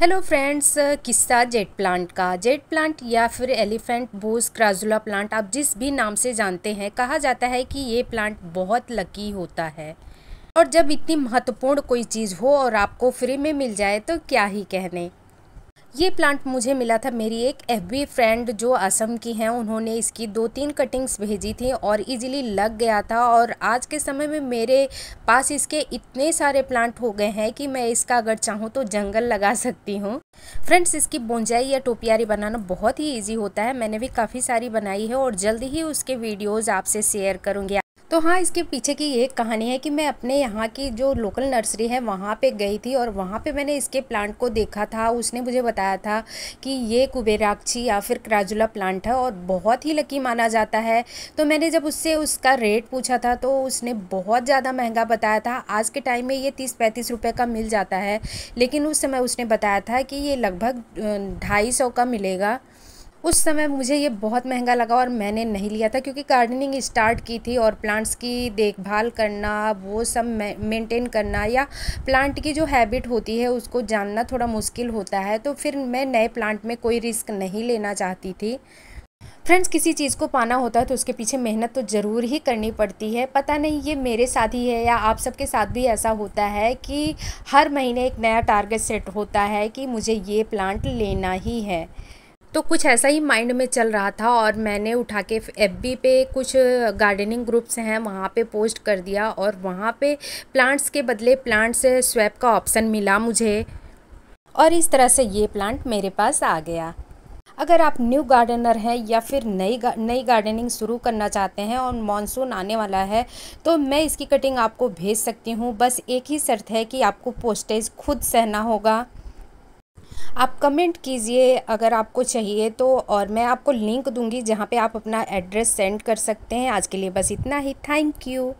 hello friends किस्सा jet plant का jet plant या फिर एलिफेंट बोस क्राजुला प्लांट आप जिस भी नाम से जानते हैं कहा जाता है कि ये प्लांट बहुत लकी होता है और जब इतनी महत्वपूर्ण कोई चीज़ हो और आपको फ्री में मिल जाए तो क्या ही कहने ये प्लांट मुझे मिला था मेरी एक एफ फ्रेंड जो असम की हैं उन्होंने इसकी दो तीन कटिंग्स भेजी थी और इजीली लग गया था और आज के समय में मेरे पास इसके इतने सारे प्लांट हो गए हैं कि मैं इसका अगर चाहूँ तो जंगल लगा सकती हूँ फ्रेंड्स इसकी बोंजाई या टोपियारी बनाना बहुत ही ईजी होता है मैंने भी काफ़ी सारी बनाई है और जल्द ही उसके वीडियोज़ आपसे शेयर करूँगी तो हाँ इसके पीछे की एक कहानी है कि मैं अपने यहाँ की जो लोकल नर्सरी है वहाँ पे गई थी और वहाँ पे मैंने इसके प्लांट को देखा था उसने मुझे बताया था कि ये कुबेराक्षी या फिर क्राजुला प्लांट है और बहुत ही लकी माना जाता है तो मैंने जब उससे उसका रेट पूछा था तो उसने बहुत ज़्यादा महंगा बताया था आज के टाइम में ये तीस पैंतीस रुपये का मिल जाता है लेकिन उस समय उसने बताया था कि ये लगभग ढाई सौ का मिलेगा उस समय मुझे ये बहुत महंगा लगा और मैंने नहीं लिया था क्योंकि गार्डनिंग स्टार्ट की थी और प्लांट्स की देखभाल करना वो सब मेंटेन करना या प्लांट की जो हैबिट होती है उसको जानना थोड़ा मुश्किल होता है तो फिर मैं नए प्लांट में कोई रिस्क नहीं लेना चाहती थी फ्रेंड्स किसी चीज़ को पाना होता है तो उसके पीछे मेहनत तो ज़रूर ही करनी पड़ती है पता नहीं ये मेरे साथ ही है या आप सबके साथ भी ऐसा होता है कि हर महीने एक नया टारगेट सेट होता है कि मुझे ये प्लांट लेना ही है तो कुछ ऐसा ही माइंड में चल रहा था और मैंने उठा के एफ पे कुछ गार्डनिंग ग्रुप्स हैं वहाँ पे पोस्ट कर दिया और वहाँ पे प्लांट्स के बदले प्लांट्स स्वैप का ऑप्शन मिला मुझे और इस तरह से ये प्लांट मेरे पास आ गया अगर आप न्यू गार्डनर हैं या फिर नई गा, नई गार्डनिंग शुरू करना चाहते हैं और मॉनसून आने वाला है तो मैं इसकी कटिंग आपको भेज सकती हूँ बस एक ही शर्त है कि आपको पोस्टेज खुद सहना होगा आप कमेंट कीजिए अगर आपको चाहिए तो और मैं आपको लिंक दूँगी जहाँ पे आप अपना एड्रेस सेंड कर सकते हैं आज के लिए बस इतना ही थैंक यू